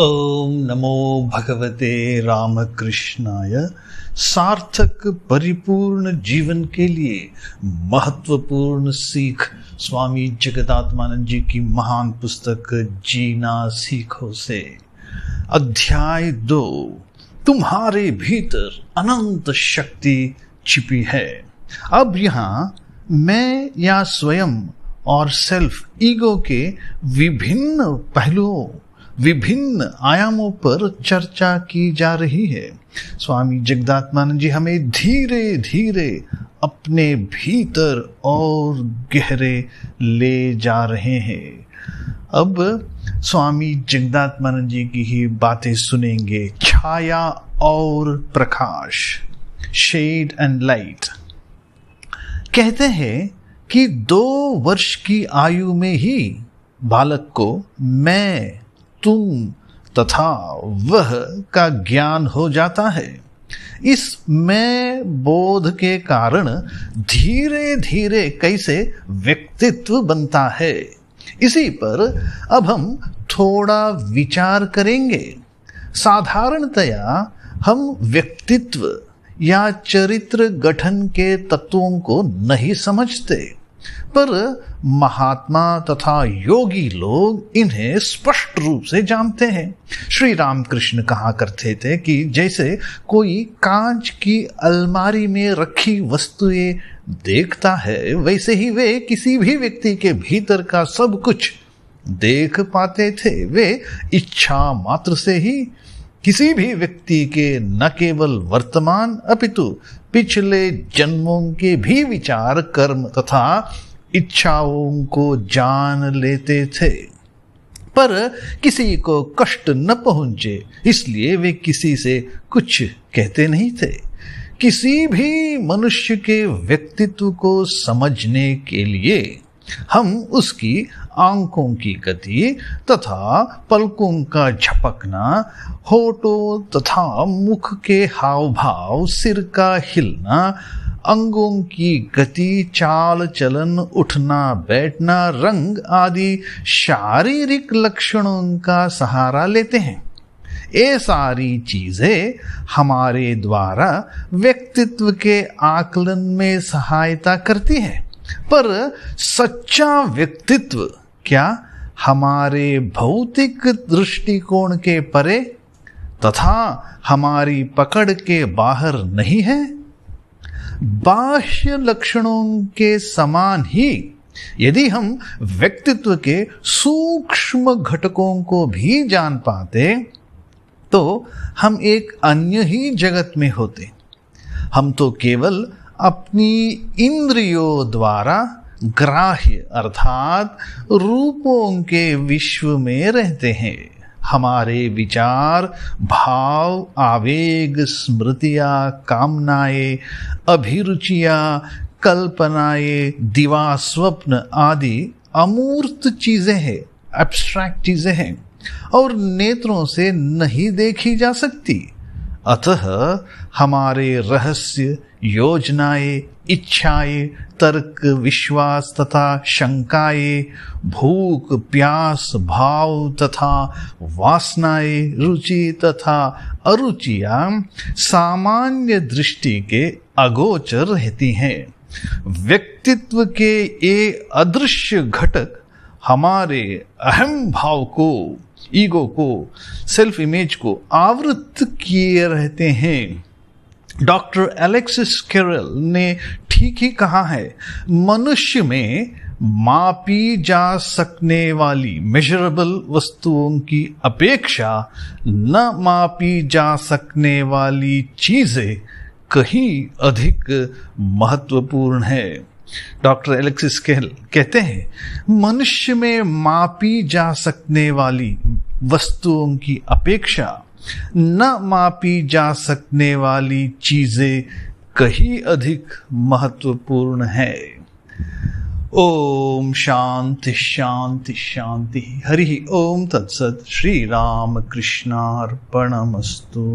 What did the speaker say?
ओम नमो भगवते राम कृष्णा सार्थक परिपूर्ण जीवन के लिए महत्वपूर्ण सीख स्वामी जगदात्मानंद जी की महान पुस्तक जीना सीखो से अध्याय दो तुम्हारे भीतर अनंत शक्ति छिपी है अब यहां मैं या स्वयं और सेल्फ ईगो के विभिन्न पहलुओं विभिन्न आयामों पर चर्चा की जा रही है स्वामी जगदात्मानंद जी हमें धीरे धीरे अपने भीतर और गहरे ले जा रहे हैं अब स्वामी जगदात्मानंद जी की ही बातें सुनेंगे छाया और प्रकाश शेड एंड लाइट कहते हैं कि दो वर्ष की आयु में ही बालक को मैं तुम तथा वह का ज्ञान हो जाता है इस मैं बोध के कारण धीरे धीरे कैसे व्यक्तित्व बनता है इसी पर अब हम थोड़ा विचार करेंगे साधारणतया हम व्यक्तित्व या चरित्र गठन के तत्वों को नहीं समझते पर महात्मा तथा योगी लोग इन्हें स्पष्ट रूप से जानते हैं श्री रामकृष्ण कहा करते थे कि जैसे कोई कांच की अलमारी में रखी वस्तुएं देखता है वैसे ही वे किसी भी व्यक्ति के भीतर का सब कुछ देख पाते थे वे इच्छा मात्र से ही किसी भी व्यक्ति के न केवल वर्तमान अपितु पिछले जन्मों के भी विचार कर्म तथा इच्छाओं को जान लेते थे पर किसी को कष्ट न पहुंचे इसलिए वे किसी से कुछ कहते नहीं थे किसी भी मनुष्य के व्यक्तित्व को समझने के लिए हम उसकी आंखों की गति तथा पलकों का झपकना होठों तथा मुख के हाव भाव सिर का हिलना अंगों की गति चाल चलन उठना बैठना रंग आदि शारीरिक लक्षणों का सहारा लेते हैं ये सारी चीजें हमारे द्वारा व्यक्तित्व के आकलन में सहायता करती है पर सच्चा व्यक्तित्व क्या हमारे भौतिक दृष्टिकोण के परे तथा हमारी पकड़ के बाहर नहीं है बाह्य लक्षणों के समान ही यदि हम व्यक्तित्व के सूक्ष्म घटकों को भी जान पाते तो हम एक अन्य ही जगत में होते हम तो केवल अपनी इंद्रियों द्वारा ग्राह्य अर्थात रूपों के विश्व में रहते हैं हमारे विचार भाव आवेग स्मृतियां कामनाएं अभिरुचियां कल्पनाएं दिवा स्वप्न आदि अमूर्त चीजें हैं एब्स्ट्रैक्ट चीजें हैं और नेत्रों से नहीं देखी जा सकती अतः हमारे रहस्य योजनाएं इच्छाएं तर्क विश्वास तथा शंकाएं भूख प्यास भाव तथा वासनाएं रुचि तथा अरुचियां सामान्य दृष्टि के अगोचर रहती हैं व्यक्तित्व के ये अदृश्य घटक हमारे अहम भाव को ईगो को सेल्फ इमेज को आवृत किए रहते हैं डॉक्टर एलेक्सिस केरल ने ठीक ही कहा है मनुष्य में मापी जा सकने वाली मेजरेबल वस्तुओं की अपेक्षा न मापी जा सकने वाली चीजें कहीं अधिक महत्वपूर्ण है डॉक्टर एलेक्सिस केल कहते हैं मनुष्य में मापी जा सकने वाली वस्तुओं की अपेक्षा न मापी जा सकने वाली चीजें कहीं अधिक महत्वपूर्ण है ओम शांति शांति शांति हरि ओम तत्सत श्री राम कृष्णार्पणमस्तु